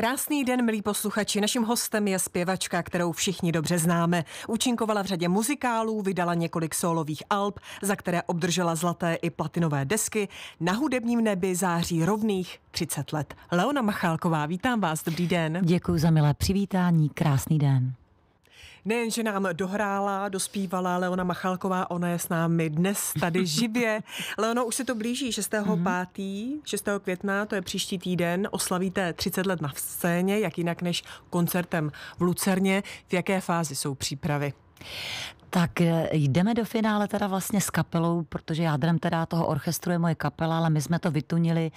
Krásný den, milí posluchači. Naším hostem je zpěvačka, kterou všichni dobře známe. Účinkovala v řadě muzikálů, vydala několik solových alb, za které obdržela zlaté i platinové desky. Na hudebním nebi září rovných 30 let. Leona Machálková, vítám vás, dobrý den. Děkuji za milé přivítání, krásný den. Nejen, že nám dohrála, dospívala Leona Machalková, ona je s námi dnes tady živě. Leono, už se to blíží, 6. Mm-hmm. 5. 6. května, to je příští týden, oslavíte 30 let na scéně, jak jinak než koncertem v Lucerně. V jaké fázi jsou přípravy? Tak eh, jdeme do finále teda vlastně s kapelou, protože jádrem teda toho orchestru je moje kapela, ale my jsme to vytunili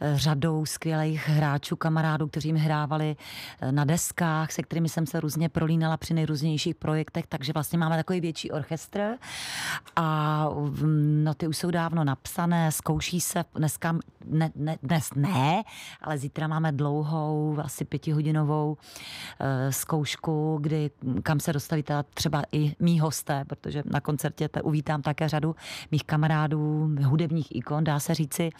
eh, řadou skvělých hráčů, kamarádů, kteří mi hrávali eh, na deskách, se kterými jsem se různě prolínala při nejrůznějších projektech, takže vlastně máme takový větší orchestr a mm, no, ty už jsou dávno napsané, zkouší se dneska, ne, ne, dnes ne, ale zítra máme dlouhou, asi pětihodinovou zkoušku, kdy, kam se dostaví teda třeba i mýho hosté, protože na koncertě te uvítám také řadu mých kamarádů, hudebních ikon, dá se říci.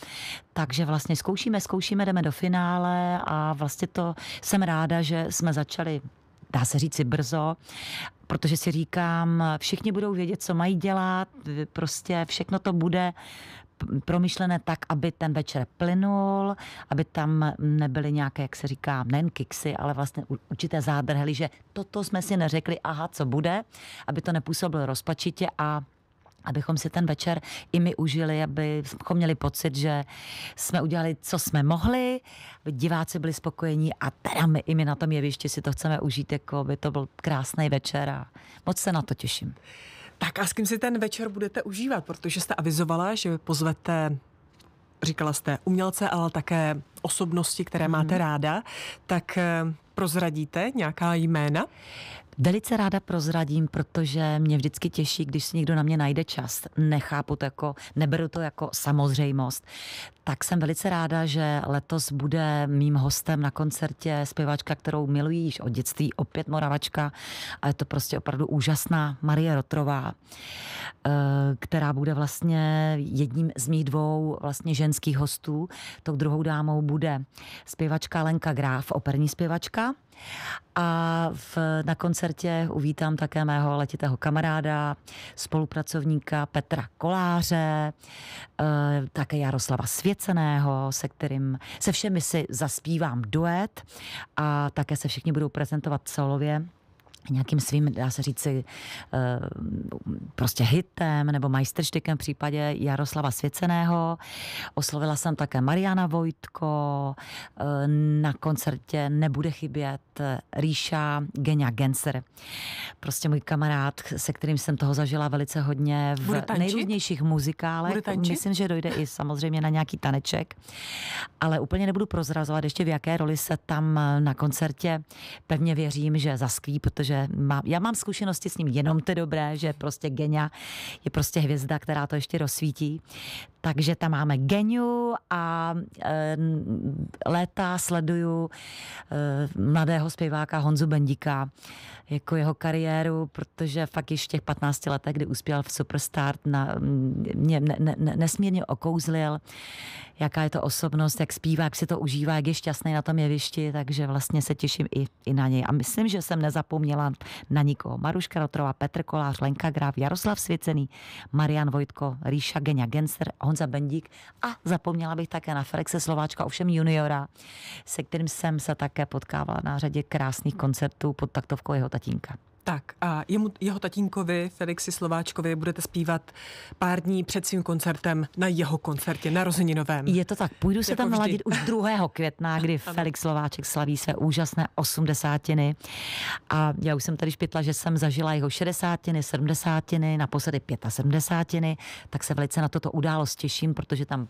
Takže vlastně zkoušíme, zkoušíme, jdeme do finále a vlastně to jsem ráda, že jsme začali dá se říci brzo, protože si říkám, všichni budou vědět, co mají dělat, prostě všechno to bude promyšlené tak, aby ten večer plynul, aby tam nebyly nějaké, jak se říká, nejen kiksy, ale vlastně určité zádrhely, že toto jsme si neřekli, aha, co bude, aby to nepůsobilo rozpačitě a abychom si ten večer i my užili, abychom měli pocit, že jsme udělali, co jsme mohli, diváci byli spokojení a teda my i my na tom jevišti si to chceme užít, jako by to byl krásný večer a moc se na to těším. Tak a s kým si ten večer budete užívat? Protože jste avizovala, že pozvete říkala jste umělce, ale také osobnosti, které mm. máte mhm. ráda, tak eh, prozradíte nějaká jména? Velice ráda prozradím, protože mě vždycky těší, když si někdo na mě najde čas. Nechápu to jako, neberu to jako samozřejmost. Tak jsem velice ráda, že letos bude mým hostem na koncertě zpěvačka, kterou miluji již od dětství, opět Moravačka. A je to prostě opravdu úžasná Marie Rotrová, eh, která bude vlastně jedním z mých dvou vlastně ženských hostů. Tou druhou dámou bude zpěvačka Lenka Gráf, operní zpěvačka a v, na koncertě uvítám také mého letitého kamaráda, spolupracovníka Petra Koláře, e, také Jaroslava Svěceného, se kterým se všemi si zaspívám duet a také se všichni budou prezentovat solově nějakým svým, dá se říci, eh, prostě hitem nebo majstrštykem v případě Jaroslava Svěceného. Oslovila jsem také Mariana Vojtko, eh, na koncertě nebude chybět eh, Ríša Genia Genser. Prostě můj kamarád, se kterým jsem toho zažila velice hodně v nejrůznějších muzikálech. Myslím, že dojde i samozřejmě na nějaký taneček. Ale úplně nebudu prozrazovat ještě, v jaké roli se tam na koncertě pevně věřím, že zaskví, protože protože má, já mám zkušenosti s ním jenom ty dobré, že prostě Genia je prostě hvězda, která to ještě rozsvítí. Takže tam máme Geniu a e, léta sleduju e, mladého zpěváka Honzu Bendika, jako jeho kariéru, protože fakt již v těch 15 letech, kdy uspěl v Superstart, na, mě ne, ne, nesmírně okouzlil, jaká je to osobnost, jak zpívá, jak si to užívá, jak je šťastný na tom jevišti, takže vlastně se těším i, i na něj. A myslím, že jsem nezapomněla Milan na nikoho. Maruška Rotrova, Petr Kolář, Lenka Gráv, Jaroslav Svěcený, Marian Vojtko, Ríša Genia Genser, Honza Bendík a zapomněla bych také na Ferexe Slováčka, ovšem juniora, se kterým jsem se také potkávala na řadě krásných koncertů pod taktovkou jeho tatínka. Tak a jemu, jeho tatínkovi Felixi Slováčkovi budete zpívat pár dní před svým koncertem na jeho koncertě na rozeninovém. Je to tak, půjdu se jako tam vždy. naladit už 2. května, kdy ano. Felix Slováček slaví své úžasné osmdesátiny. A já už jsem tady špitla, že jsem zažila jeho šedesátiny, sedmdesátiny, naposledy pětasedmdesátiny, tak se velice na toto událost těším, protože tam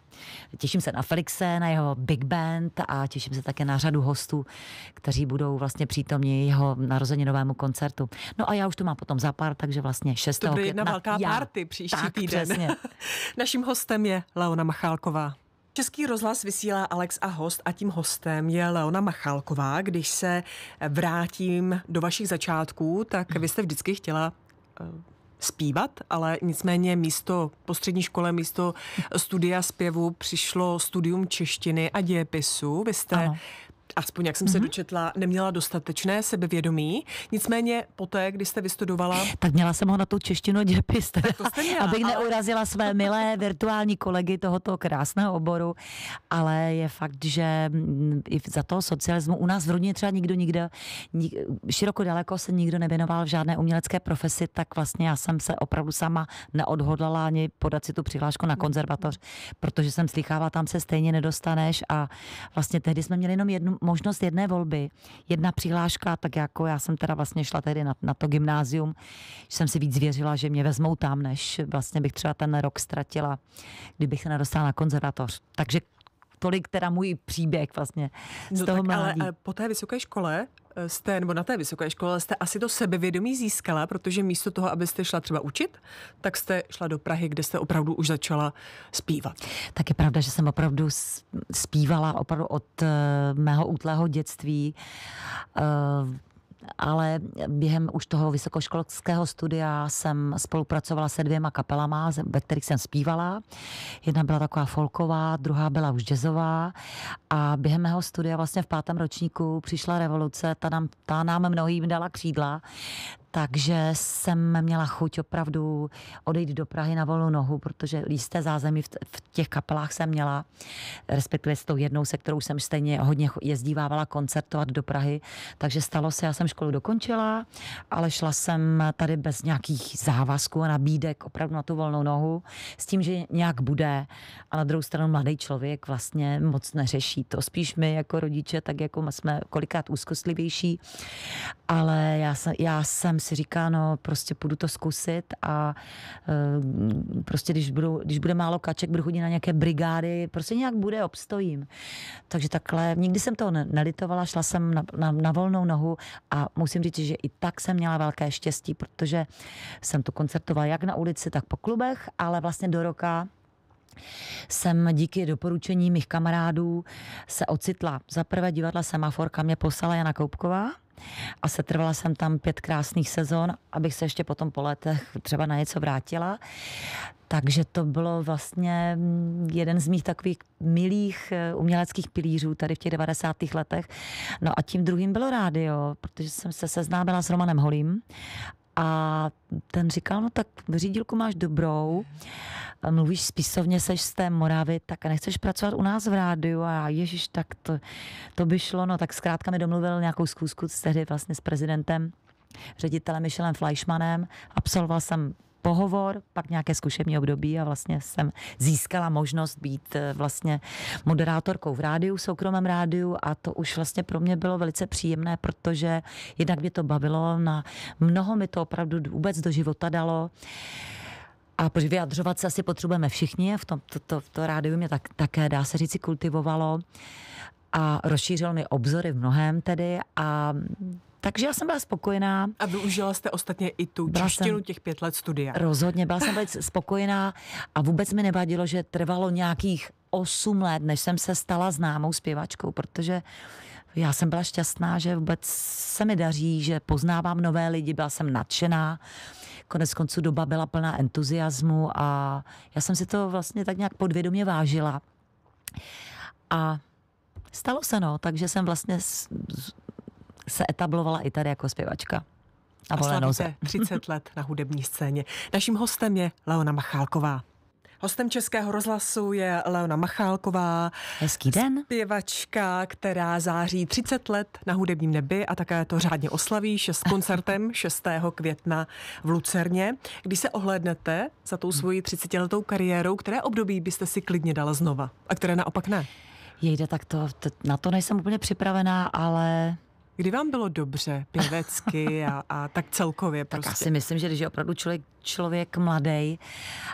těším se na Felixe, na jeho big band a těším se také na řadu hostů, kteří budou vlastně přítomni jeho narozeninovému koncertu. No a já už to mám potom za pár, takže vlastně 6. To bude jedna velká já. party příští tak, týden. Přesně. Naším hostem je Leona Machálková. Český rozhlas vysílá Alex a host a tím hostem je Leona Machálková. Když se vrátím do vašich začátků, tak vy jste vždycky chtěla eh, zpívat, ale nicméně místo postřední škole, místo studia zpěvu přišlo studium češtiny a dějepisu. Vy jste ano aspoň jak jsem mm-hmm. se mhm. dočetla, neměla dostatečné sebevědomí. Nicméně poté, kdy jste vystudovala... Tak měla jsem ho na tu češtinu děpis, abych ale... neurazila své milé virtuální kolegy tohoto krásného oboru, ale je fakt, že mm, i za toho socialismu u nás v rodině třeba nikdo nikde, nik, široko daleko se nikdo nevěnoval v žádné umělecké profesi, tak vlastně já jsem se opravdu sama neodhodlala ani podat si tu přihlášku na konzervatoř, protože jsem slychávala, tam se stejně nedostaneš a vlastně tehdy jsme měli jenom jednu možnost jedné volby, jedna přihláška, tak jako já jsem teda vlastně šla tedy na, na to gymnázium, že jsem si víc věřila, že mě vezmou tam, než vlastně bych třeba ten rok ztratila, kdybych se nedostala na konzervatoř. Takže tolik teda můj příběh vlastně z no toho tak, Ale, ale po té vysoké škole eh, jste, nebo na té vysoké škole jste asi to sebevědomí získala, protože místo toho, abyste šla třeba učit, tak jste šla do Prahy, kde jste opravdu už začala zpívat. Tak je pravda, že jsem opravdu zpívala opravdu od eh, mého útlého dětství. Eh, ale během už toho vysokoškolského studia jsem spolupracovala se dvěma kapelama, ve kterých jsem zpívala. Jedna byla taková folková, druhá byla už jazzová a během mého studia vlastně v pátém ročníku přišla revoluce, ta nám, ta nám mnohým dala křídla, takže jsem měla chuť opravdu odejít do Prahy na volnou nohu, protože jisté zázemí v těch kapelách jsem měla, respektive s tou jednou, se kterou jsem stejně hodně jezdívávala koncertovat do Prahy. Takže stalo se, já jsem školu dokončila, ale šla jsem tady bez nějakých závazků a nabídek opravdu na tu volnou nohu s tím, že nějak bude. A na druhou stranu mladý člověk vlastně moc neřeší to. Spíš my jako rodiče, tak jako jsme kolikrát úzkostlivější, ale já jsem, já jsem si říká, no prostě půjdu to zkusit a eh, prostě když, budu, když bude málo kaček, budu chodit na nějaké brigády, prostě nějak bude, obstojím. Takže takhle, nikdy jsem to nelitovala, šla jsem na, na, na volnou nohu a musím říct, že i tak jsem měla velké štěstí, protože jsem to koncertovala jak na ulici, tak po klubech, ale vlastně do roka jsem díky doporučení mých kamarádů se ocitla. Za prvé divadla Semaforka mě poslala Jana Koupková, a setrvala jsem tam pět krásných sezon, abych se ještě potom po letech třeba na něco vrátila. Takže to bylo vlastně mm, jeden z mých takových milých eh, uměleckých pilířů tady v těch 90. letech. No a tím druhým bylo rádio, protože jsem se seznámila s Romanem Holím a ten říkal, no tak řídilku máš dobrou, mluvíš spisovně, seš z té Moravy, tak a nechceš pracovat u nás v rádiu a ježiš, tak to, to by šlo, no tak zkrátka mi domluvil nějakou zkusku tehdy vlastně s prezidentem, ředitelem Michelem Fleischmanem, absolvoval jsem pohovor, pak nějaké zkušební období a vlastně jsem získala možnost být eh, vlastně moderátorkou v rádiu, soukromém rádiu a to už vlastně pro mě bylo velice příjemné, protože jednak mě to bavilo, na mnoho mi to opravdu vůbec do života dalo. A vyjadřovat se asi potřebujeme všichni v tom, to, to, to rádiu mě tak, také, dá se říci, kultivovalo a rozšířil mi obzory v mnohem tedy a takže já jsem byla spokojená. A využila jste ostatně i tu byla češtinu jsem, těch pět let studia. Rozhodně, byla jsem velice spokojená a vůbec mi nevadilo, že trvalo nějakých osm let, než jsem se stala známou zpěvačkou, protože já jsem byla šťastná, že vůbec se mi daří, že poznávám nové lidi, byla jsem nadšená. Konec konců doba byla plná entuziasmu a já jsem si to vlastně tak nějak podvědomě vážila. A stalo se no, takže jsem vlastně se etablovala i tady jako zpěvačka. A, a 30 let na hudební scéně. Naším hostem je Leona Machálková. Hostem Českého rozhlasu je Leona Machálková. Hezký den. Zpěvačka, která září 30 let na hudebním nebi a také to řádně oslaví s koncertem 6. května v Lucerně. Když se ohlédnete za tou svoji 30-letou kariérou, které období byste si klidně dala znova a které naopak ne? Jejde, tak to, to, na to nejsem úplně připravená, ale Kdy vám bylo dobře pěvecky a, a tak celkově prostě? Tak já si myslím, že když je opravdu člověk, člověk mladý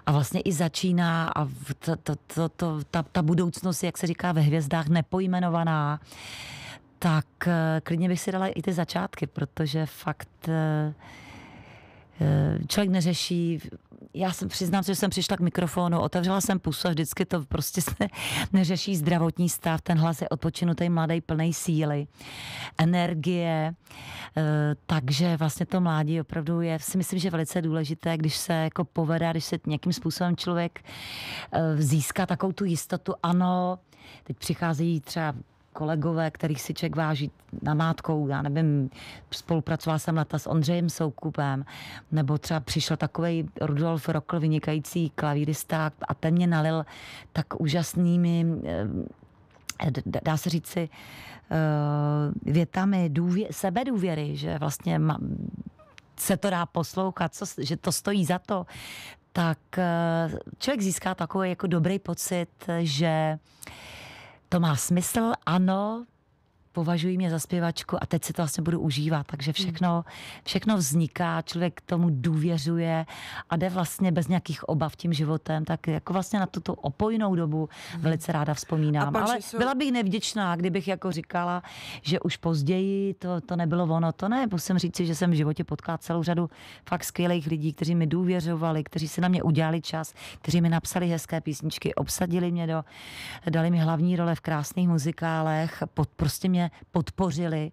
a vlastně i začíná a ta, to, to, ta, ta budoucnost, jak se říká ve hvězdách, nepojmenovaná, tak eh, klidně bych si dala i ty začátky, protože fakt eh, eh, člověk neřeší já jsem přiznám že jsem přišla k mikrofonu, otevřela jsem pusu a vždycky to prostě se neřeší zdravotní stav. Ten hlas je odpočinutý, mladý, plný síly, energie. Eh, takže vlastně to mládí opravdu je, si myslím, že velice důležité, když se jako povede, když se nějakým způsobem člověk eh, získá takovou tu jistotu, ano, teď přicházejí třeba kolegové, kterých si člověk váží mátkou, já nevím, spolupracoval jsem leta s Ondřejem Soukupem, nebo třeba přišel takový Rudolf Rokl, vynikající klavírista a ten mě nalil tak úžasnými eh, dá se říci eh, větami důvě, sebedůvěry, že vlastně se to dá poslouchat, co, že to stojí za to, tak eh, člověk získá takový jako dobrý pocit, že uh, to má smysl, ano, považují mě za zpěvačku a teď si to vlastně budu užívat. Takže všechno, všechno vzniká, člověk tomu důvěřuje a jde vlastně bez nějakých obav tím životem, tak jako vlastně na tuto opojnou dobu mhm. velice ráda vzpomínám. Ale jsou... byla bych nevděčná, kdybych jako říkala, že už později to, to nebylo ono. To ne, musím říct, že jsem v životě potkala celou řadu fakt skvělých lidí, kteří mi důvěřovali, kteří si na mě udělali čas, kteří mi napsali hezké písničky, obsadili mě do, dali mi hlavní role v krásných muzikálech, pod, prostě mě mě podpořili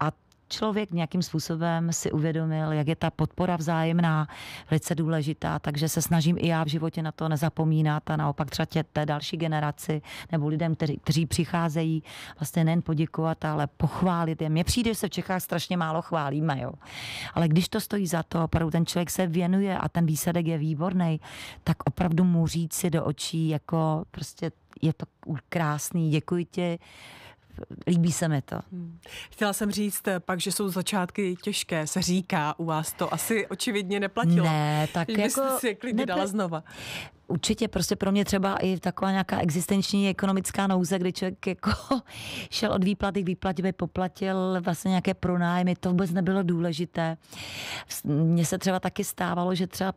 a člověk nějakým způsobem si uvědomil, jak je ta podpora vzájemná velice důležitá, takže se snažím i já v životě na to nezapomínat a naopak třeba tě, té další generaci nebo lidem, kteří, kteří přicházejí, vlastně nejen poděkovat, ale pochválit je. Mně přijde, že se v Čechách strašně málo chválíme, jo. Ale když to stojí za to, opravdu ten člověk se věnuje a ten výsledek je výborný, tak opravdu mu říct si do očí, jako prostě je to krásný, děkuji ti, líbí se mi to. Hmm. Chtěla jsem říct eh, pak, že jsou začátky těžké, se říká u vás to. Asi očividně neplatilo. Ne, tak Vy jako... Jste si klidně nepl- dala znova určitě prostě pro mě třeba i taková nějaká existenční ekonomická nouze, kdy člověk jako šel od výplaty k výplatě, poplatil vlastně nějaké pronájmy, to vůbec nebylo důležité. Mně se třeba taky stávalo, že třeba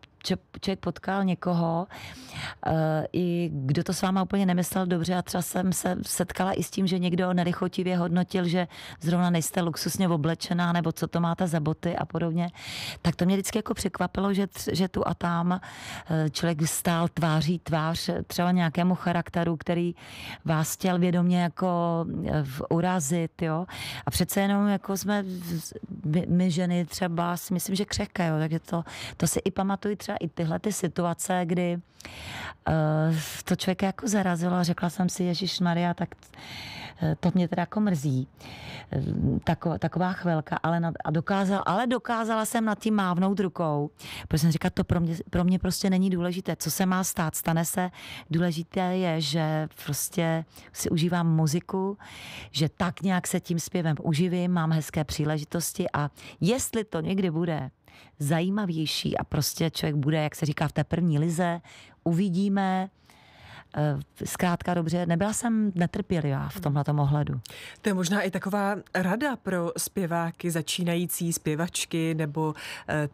člověk potkal někoho, eh, i kdo to s váma úplně nemyslel dobře a třeba jsem se setkala i s tím, že někdo nerychotivě hodnotil, že zrovna nejste luxusně oblečená nebo co to máte za boty a podobně. Tak to mě vždycky jako překvapilo, že, že tu a tam eh, člověk stál tváří tvář třeba nějakému charakteru, který vás chtěl vědomě jako eh, urazit, jo. A přece jenom jako jsme my, my ženy třeba si myslím, že křehké, jo, takže to, to si i pamatuju třeba i tyhle ty situace, kdy uh, to člověka jako zarazilo a řekla jsem si, Ježíš Maria, tak eh, to mě teda jako mrzí. Tako, taková chvilka, ale na, a dokázal, ale dokázala jsem nad tím mávnout rukou, protože jsem říkala, to pro mě, pro mě prostě není důležité, co se má stát, stane se. Důležité je, že prostě si užívám muziku, že tak nějak se tím zpěvem uživím, mám hezké příležitosti a jestli to někdy bude zajímavější a prostě člověk bude, jak se říká, v té první lize, uvidíme, eh, zkrátka dobře, nebyla jsem netrpělivá v tomhle ohledu. To je možná i taková rada pro zpěváky, začínající zpěvačky nebo eh,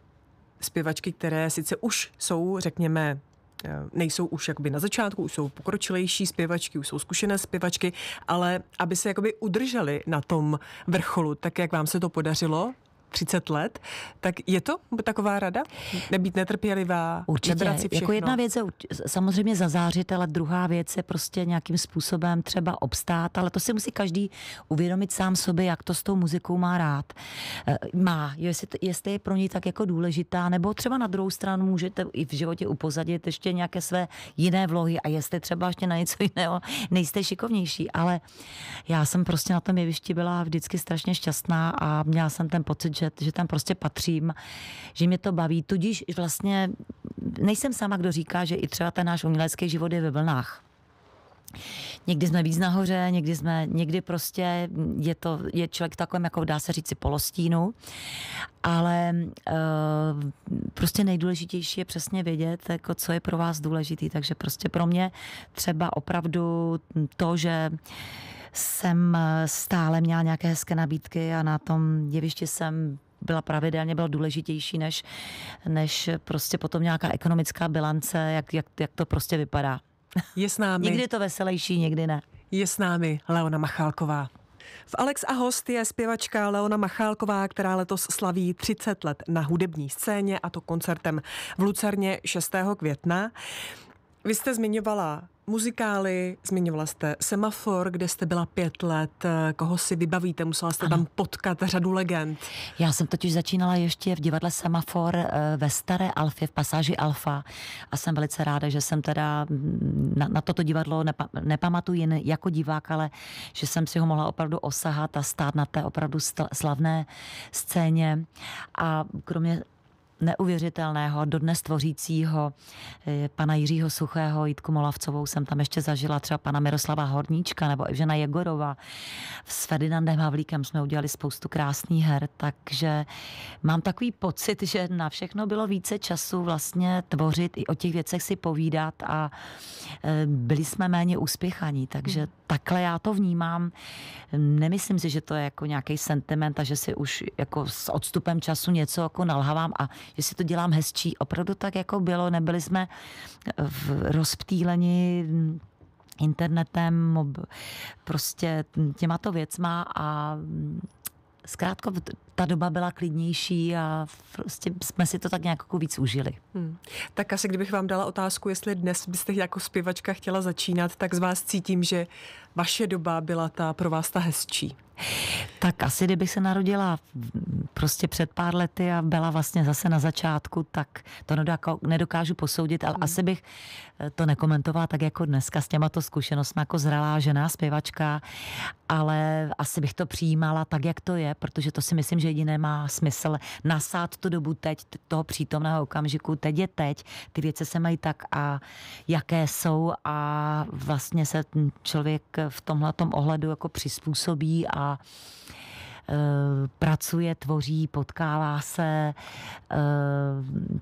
zpěvačky, které sice už jsou, řekněme, Eh, nejsou už jakoby na začátku, už jsou pokročilejší zpěvačky, už jsou zkušené zpěvačky, ale aby se jakoby udrželi na tom vrcholu, tak jak vám se to podařilo? 30 let, tak je to taková rada? Nebýt netrpělivá, Určitě. nebrat si Jako jedna věc je samozřejmě zazářit, ale druhá věc je prostě nějakým způsobem třeba obstát, ale to si musí každý uvědomit sám sobě, jak to s tou muzikou má rád. Eh, má, jestli, to, jestli je pro něj tak jako důležitá, nebo třeba na druhou stranu můžete i v životě upozadit ještě nějaké své jiné vlohy a jestli třeba ještě na něco jiného nejste šikovnější, ale já jsem prostě na tom jevišti byla vždycky strašně šťastná a měla jsem ten pocit, že slyšet, že tam prostě patřím, že mě to baví. Tudíž vlastně nejsem sama, kdo říká, že i třeba ten náš umělecký život je ve vlnách. Někdy jsme víc nahoře, někdy jsme, někdy prostě je to, je člověk takovým, jako dá se říci, polostínu, ale e, prostě nejdůležitější je přesně vědět, jako co je pro vás důležitý, takže prostě pro mě třeba opravdu to, že jsem eh, stále měla nějaké hezké nabídky a na tom děvišti jsem byla pravidelně, byla důležitější než, než prostě potom nějaká ekonomická bilance, jak, jak, jak to prostě vypadá. Je s námi. někdy je to veselější, někdy ne. Je s námi Leona Machálková. V Alex a host je zpěvačka Leona Machálková, která letos slaví 30 let na hudební scéně a to koncertem v Lucerně 6. května. Vy jste zmiňovala Muzikály, zmiňovala jste Semafor, kde jste byla pět let, eh, koho si vybavíte, musela jste ano. tam potkat řadu legend. Já jsem totiž začínala ještě v divadle Semafor eh, ve Staré Alfě, v pasáži Alfa a jsem velice ráda, že jsem teda mm, na, na toto divadlo nepa, nepamatuji jen jako divák, ale že jsem si ho mohla opravdu osahat a stát na té opravdu slavné scéně a kromě neuvěřitelného, dodnes tvořícího eh, pana Jiřího Suchého, Jitku Molavcovou jsem tam ještě zažila, třeba pana Miroslava Horníčka nebo Evžena Jegorova. S Ferdinandem Havlíkem jsme udělali spoustu krásných her, takže mám takový pocit, že na všechno bylo více času vlastně tvořit i o těch věcech si povídat a eh, byli jsme méně úspěchaní, takže hmm. takhle já to vnímám. Nemyslím si, že to je jako nějaký sentiment a že si už jako s odstupem času něco jako nalhavám a že si to dělám hezčí. Opravdu tak, jako bylo, nebyli jsme eh, v rozptýleni internetem, mob, prostě těma to věcma a mm, zkrátka ta doba byla klidnější a prostě jsme si to tak nějak jako víc užili. Hmm. Tak asi kdybych vám dala otázku, jestli dnes byste jako zpěvačka chtěla začínat, tak z vás cítím, že vaše doba byla ta pro vás ta hezčí. Tak asi, kdybych se narodila prostě před pár lety a byla vlastně zase na začátku, tak to nedokážu posoudit, ale mm. asi bych eh, to nekomentovala tak jako dneska s to zkušenostmi jako zralá žena, zpěvačka, ale asi bych to přijímala tak, jak to je, protože to si myslím, že jediné má smysl nasát tu dobu teď, toho přítomného okamžiku, teď je teď, ty věci se mají tak a jaké jsou a vlastně se člověk v tomhle ohledu jako přizpůsobí a Eh, pracuje, tvoří, potkává se eh,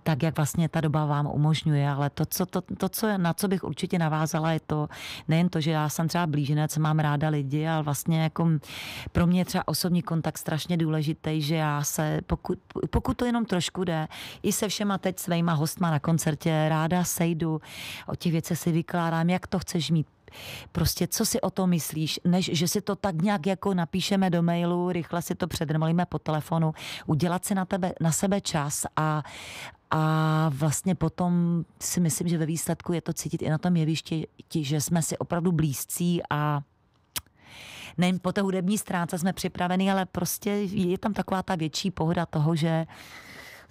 tak, jak vlastně ta doba vám umožňuje, ale to, co, to, to co, na co bych určitě navázala, je to nejen to, že já jsem třeba blíženec, mám ráda lidi, ale vlastně jako pro mě třeba osobní kontakt strašně důležitý, že já se, pokud, pokud to jenom trošku jde, i se všema teď svýma hostma na koncertě ráda sejdu, o těch věcech si vykládám, jak to chceš mít, Prostě co si o to myslíš, než že si to tak nějak jako napíšeme do mailu, rychle si to předrmolíme po telefonu, udělat si na, tebe, na sebe čas a, a vlastně potom si myslím, že ve výsledku je to cítit i na tom jevišti, že jsme si opravdu blízcí a nejen po té hudební stránce jsme připraveni, ale prostě je tam taková ta větší pohoda toho, že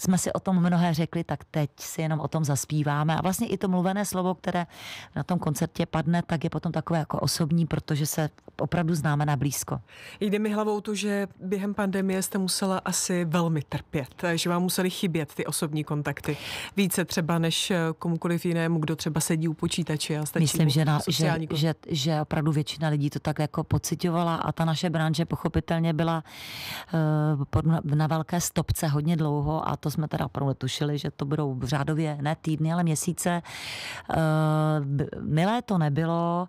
jsme si o tom mnohé řekli, tak teď si jenom o tom zaspíváme. A vlastně i to mluvené slovo, které na tom koncertě padne, tak je potom takové jako osobní, protože se opravdu známe na blízko. Jde mi hlavou to, že během pandemie jste musela asi velmi trpět, že vám museli chybět ty osobní kontakty. Více třeba než eh, komukoliv jinému, kdo třeba sedí u počítače a stačí Myslím, že, na, že, že, že opravdu většina lidí to tak jako pocitovala a ta naše branže pochopitelně byla uh, na velké stopce hodně dlouho a to jsme teda opravdu netušili, že to budou v řádově ne týdny, ale měsíce. Eh, milé to nebylo,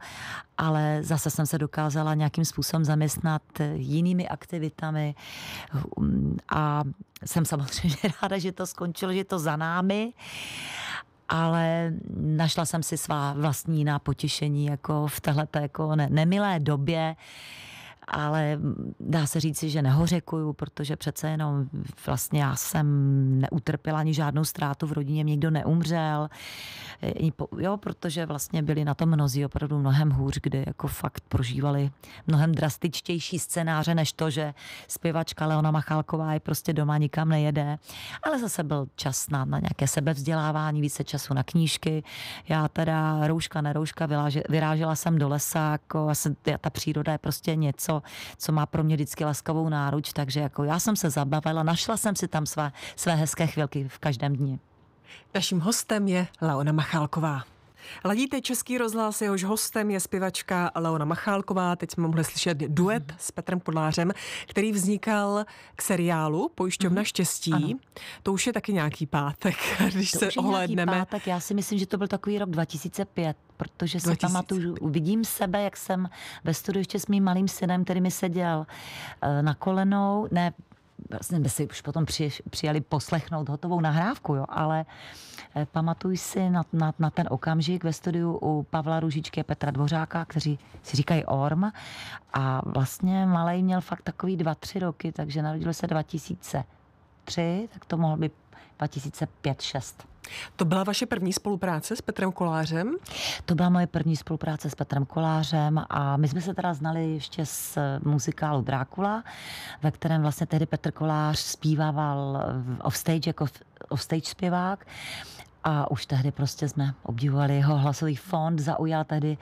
ale zase jsem se dokázala nějakým způsobem zaměstnat jinými aktivitami hm, a jsem samozřejmě ráda, že to skončilo, že to za námi ale našla jsem si svá vlastní jiná potěšení jako v této jako ne, nemilé době, ale dá se říci, že nehořekuju, protože přece jenom vlastně já jsem neutrpěla ani žádnou ztrátu v rodině, někdo neumřel, jo, protože vlastně byli na tom mnozí opravdu mnohem hůř, kdy jako fakt prožívali mnohem drastičtější scénáře, než to, že zpěvačka Leona Machálková je prostě doma, nikam nejede, ale zase byl čas na, na nějaké sebevzdělávání, více času na knížky, já teda rouška, nerouška, vyrážela jsem do lesa, jako asi ta příroda je prostě něco, co, má pro mě vždycky laskavou náruč, takže jako já jsem se zabavila, našla jsem si tam své, své hezké chvilky v každém dni. Naším hostem je Laona Machálková. Ladíte Český rozhlas, jehož hostem je zpěvačka Leona Machálková. Teď jsme mohli slyšet duet s Petrem Podlářem, který vznikal k seriálu Pojišťovna mm. štěstí. Ano. To už je taky nějaký pátek, když to se už je Nějaký pátek, já si myslím, že to byl takový rok 2005, protože se 2000. pamatuju, vidím sebe, jak jsem ve studiu ještě s mým malým synem, který mi seděl eh, na kolenou, ne, vlastně by si už potom při, přijali poslechnout hotovou nahrávku, jo, ale eh, pamatuj si na, na, na ten okamžik ve studiu u Pavla Růžičky a Petra Dvořáka, kteří si říkají Orm a vlastně malej měl fakt takový dva, tři roky, takže narodil se 2003, tak to mohl být 2005, 6. To byla vaše první spolupráce s Petrem Kolářem? To byla moje první spolupráce s Petrem Kolářem a my jsme se teda znali ještě z muzikálu Drákula, ve kterém vlastně tehdy Petr Kolář zpívával offstage jako offstage zpěvák a už tehdy prostě jsme obdivovali jeho hlasový fond, zaujal tehdy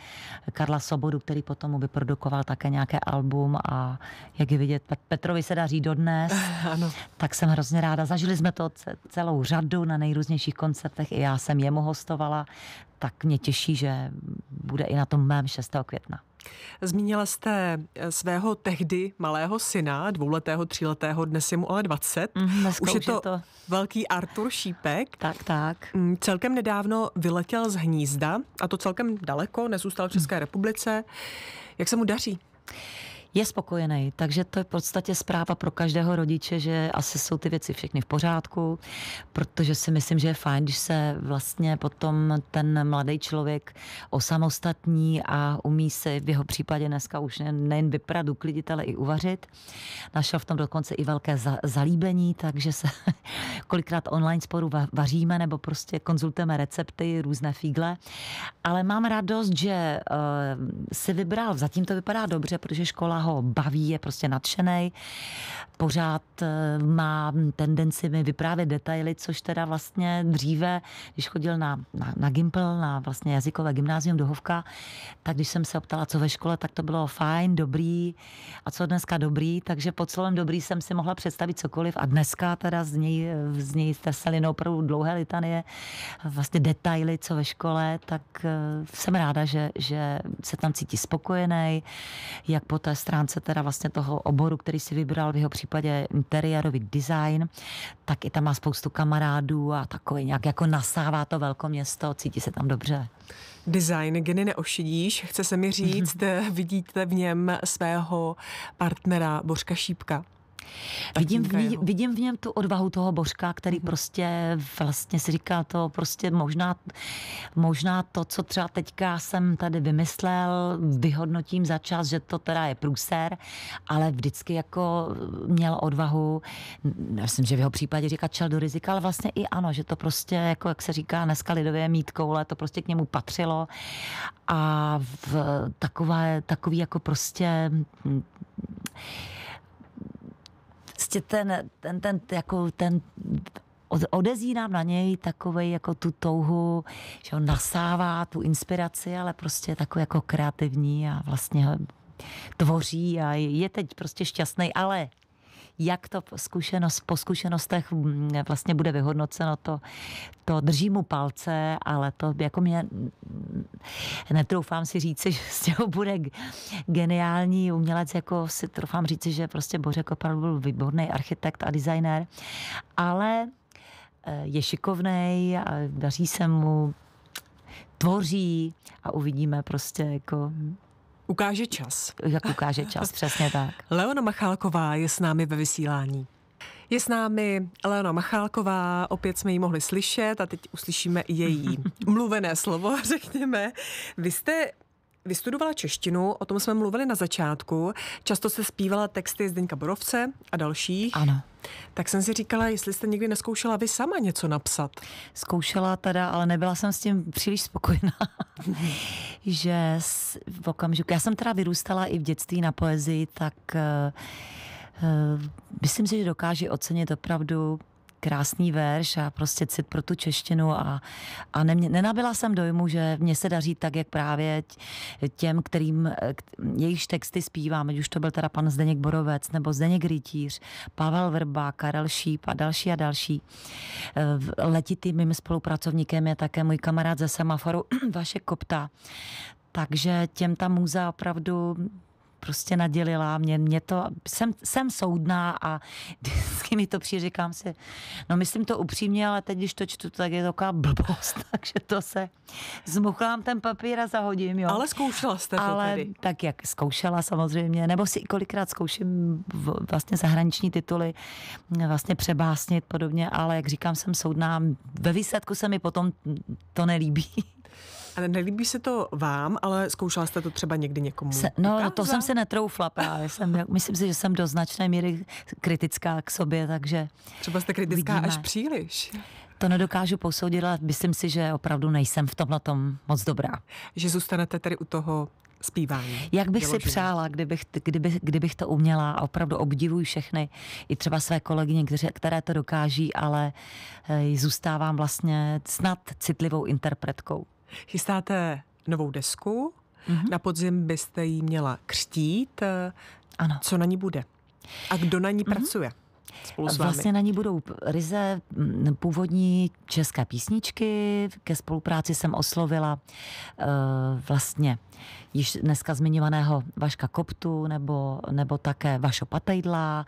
Karla Sobodu, který potom mu vyprodukoval také nějaké album a jak je vidět, Petrovi se daří dodnes. Eh, ano. Tak jsem hrozně ráda. Zažili jsme to celou řadu na nejrůznějších koncertech. I já jsem jemu hostovala, tak mě těší, že bude i na tom mém 6. května. Zmínila jste eh, svého tehdy malého syna, dvouletého, tříletého, dnes je mu ale 20. Mm, už je to, to velký Artur Šípek. Tak, tak. Mm, celkem nedávno vyletěl z hnízda, a to celkem daleko, nezůstal v České mm. republice. Jak se mu daří? je spokojený. Takže to je v podstatě zpráva pro každého rodiče, že asi jsou ty věci všechny v pořádku, protože si myslím, že je fajn, když se vlastně potom ten mladý člověk osamostatní a umí si v jeho případě dneska už nejen vyprat, uklidit, ale i uvařit. Našel v tom dokonce i velké za, zalíbení, takže se kolikrát online sporu vaříme nebo prostě konzultujeme recepty, různé fígle. Ale mám radost, že uh, si vybral, zatím to vypadá dobře, protože škola ho baví, je prostě nadšený. Pořád eh, má tendenci mi vyprávět detaily, což teda vlastně dříve, když chodil na, na, na Gimpl, na vlastně jazykové gymnázium do Hovka, tak když jsem se optala, co ve škole, tak to bylo fajn, dobrý a co dneska dobrý, takže pod slovem dobrý jsem si mohla představit cokoliv a dneska teda z něj, z něj teseliny opravdu dlouhé litanie, vlastně detaily, co ve škole, tak eh, jsem ráda, že, že se tam cítí spokojený, jak po té stránce teda vlastně toho oboru, který si vybral v jeho případě interiérový design, tak i tam má spoustu kamarádů a takový nějak jako nasává to město, cítí se tam dobře. Design geny neošidíš, chce se mi říct, vidíte v něm svého partnera Bořka Šípka. Vidím v, ní, vidím v něm tu odvahu toho božka, který hmm. prostě vlastně si říká to prostě možná, možná to, co třeba teďka jsem tady vymyslel, vyhodnotím za čas, že to teda je průser, ale vždycky jako měl odvahu, myslím, že v jeho případě říkat čel do rizika, ale vlastně i ano, že to prostě, jako jak se říká dneska lidově mít koule, to prostě k němu patřilo a v takové, takový jako prostě prostě ten, ten, ten, jako ten odezírám na něj takovej jako tu touhu, že on nasává tu inspiraci, ale prostě takový jako kreativní a vlastně tvoří a je teď prostě šťastný, ale jak to zkušenost, po zkušenostech mm, vlastně bude vyhodnoceno, to, to drží mu palce, ale to jako mě mm, netroufám si říci, že z něho bude geniální umělec, jako si troufám říci, že prostě Bořek opravdu byl výborný architekt a designér, ale eh, je šikovný, a daří se mu, tvoří a uvidíme prostě jako hm. Ukáže čas. Jak ukáže čas, přesně tak. Leona Machálková je s námi ve vysílání. Je s námi Leona Machálková, opět jsme ji mohli slyšet a teď uslyšíme její mluvené slovo, řekněme. Vy jste vystudovala češtinu, o tom jsme mluvili na začátku. Často se zpívala texty Zdeňka Borovce a dalších. Ano. Tak jsem si říkala, jestli jste někdy neskoušela vy sama něco napsat. Zkoušela teda, ale nebyla jsem s tím příliš spokojená, že v okamžiku, já jsem teda vyrůstala i v dětství na poezii, tak uh, uh, myslím si, že dokáže ocenit opravdu krásný verš a prostě cit pro tu češtinu a, a ne, nenabila jsem dojmu, že mě se daří tak, jak právě těm, kterým eh, jejichž texty zpívám, ať už to byl teda pan Zdeněk Borovec nebo Zdeněk Rytíř, Pavel Vrba, Karel Šíp a další a další. Eh, Letitým mým spolupracovníkem je také můj kamarád ze Semaforu Vaše Kopta. Takže těm ta muza opravdu prostě nadělila. Mě, mě to, jsem, jsem soudná a vždycky mi to přijde, říkám si, no myslím to upřímně, ale teď, když to čtu, tak je to taková blbost, takže to se zmuchlám ten papír a zahodím, jo. Ale zkoušela jste to ale, tedy. Tak jak zkoušela samozřejmě, nebo si kolikrát zkouším vlastně zahraniční tituly vlastně přebásnit podobně, ale jak říkám, jsem soudná. Ve výsledku se mi potom to nelíbí. nelíbí se to vám, ale zkoušela jste to třeba někdy někomu? Se, no, ukázat? to jsem si netroufla právě. Jsem, myslím si, že jsem do značné míry kritická k sobě, takže. Třeba jste kritická vidíme. až příliš. To nedokážu posoudit, ale myslím si, že opravdu nejsem v tomhle tom moc dobrá. Že zůstanete tedy u toho zpívání. Jak bych děložení. si přála, kdybych, kdyby, kdybych to uměla a opravdu obdivuji všechny, i třeba své kolegyně, které, které to dokáží, ale eh, zůstávám vlastně snad citlivou interpretkou. Chystáte novou desku, mm-hmm. na podzim byste ji měla křtít. Ano. Co na ní bude? A kdo na ní mm-hmm. pracuje? Spolu s vámi. Vlastně na ní budou ryze původní české písničky. Ke spolupráci jsem oslovila uh, vlastně již dneska zmiňovaného Vaška Koptu nebo, nebo také Vašo Patejdla.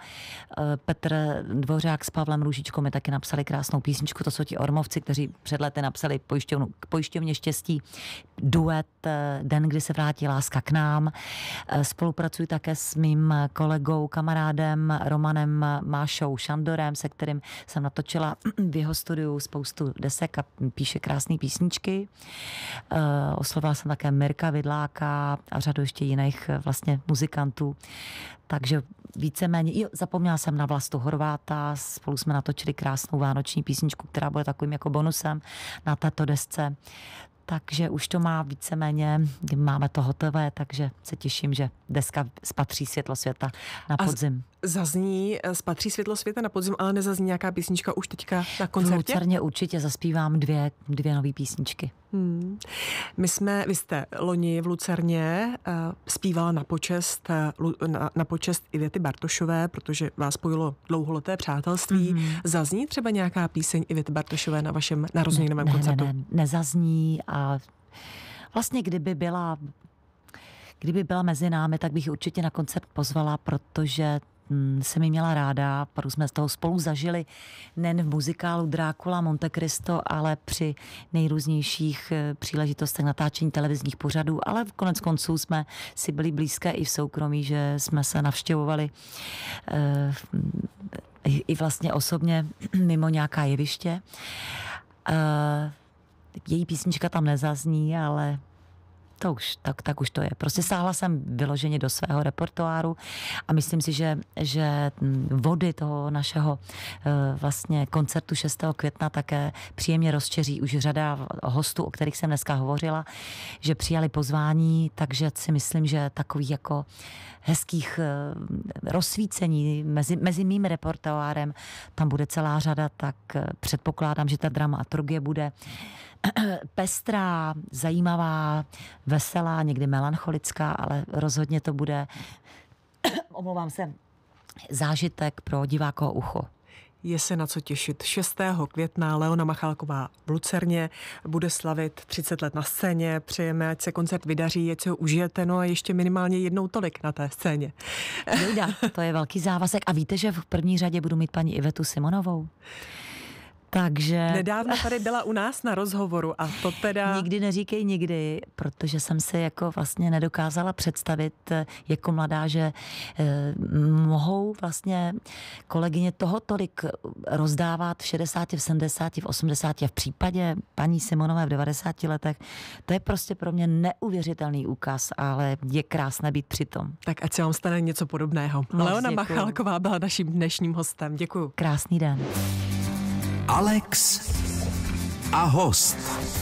Eh, Petr Dvořák s Pavlem Růžičkou mi taky napsali krásnou písničku, to jsou ti Ormovci, kteří před lety napsali pojišťovnu, k pojišťovně štěstí duet eh, Den, kdy se vrátí láska k nám. Eh, spolupracuji také s mým kolegou, kamarádem Romanem Mášou Šandorem, se kterým jsem natočila v jeho studiu spoustu desek a píše krásné písničky. Oslovila jsem také Mirka Vidlá, Sedláka a řadu ještě jiných eh, vlastně muzikantů. Takže víceméně, jo, zapomněla jsem na Vlastu Horváta, spolu jsme natočili krásnou vánoční písničku, která bude takovým jako bonusem na této desce. Takže už to má víceméně, máme to hotové, takže se těším, že deska spatří světlo světa na podzim zazní, eh, spatří světlo světa na podzim, ale nezazní nějaká písnička už teďka na koncertě? V Lucerně určitě zaspívám dvě, dvě nové písničky. Hmm. My jsme, vy jste loni v Lucerně uh, zpívala na počest, uh, na, na počest Ivety Bartošové, protože vás spojilo dlouholeté přátelství. Mm-hmm. Zazní třeba nějaká píseň Ivety Bartošové na vašem narozeninovém ne, ne, koncertu? Ne, ne, nezazní a vlastně kdyby byla Kdyby byla mezi námi, tak bych určitě na koncert pozvala, protože Mm, jsem ji měla ráda, paru jsme z toho spolu zažili, nejen v muzikálu Drákula Monte Cristo, ale při nejrůznějších eh, příležitostech natáčení televizních pořadů, ale v konec konců jsme si byli blízké i v soukromí, že jsme se navštěvovali eh, i vlastně osobně mimo nějaká jeviště. Eh, její písnička tam nezazní, ale to už, tak, tak už to je. Prostě sáhla jsem vyloženě do svého repertoáru a myslím si, že, že hm, vody toho našeho eh, vlastně koncertu 6. května také příjemně rozčeří už řada hostů, o kterých jsem dneska hovořila, že přijali pozvání, takže si myslím, že takových jako hezkých eh, rozsvícení mezi, mezi mým repertoárem tam bude celá řada, tak eh, předpokládám, že ta dramaturgie bude pestrá, zajímavá, veselá, někdy melancholická, ale rozhodně to bude, omlouvám se, zážitek pro divákoho ucho je se na co těšit. 6. května Leona Machálková v Lucerně bude slavit 30 let na scéně. Přejeme, ať se koncert vydaří, ať se ho užijete, no a ještě minimálně jednou tolik na té scéně. Jejda, to je velký závazek. A víte, že v první řadě budu mít paní Ivetu Simonovou? Takže... Nedávno tady byla u nás na rozhovoru a to teda... Nikdy neříkej nikdy, protože jsem se jako vlastně nedokázala představit eh, jako mladá, že eh, mohou vlastně kolegyně toho tolik rozdávat v 60, v 70, v 80 a v případě paní Simonové v 90 letech. To je prostě pro mě neuvěřitelný úkaz, ale je krásné být přitom. Tak ať se vám stane něco podobného. Moc Leona děkuju. Machálková byla naším dnešním hostem. Děkuju. Krásný den. Alex a host.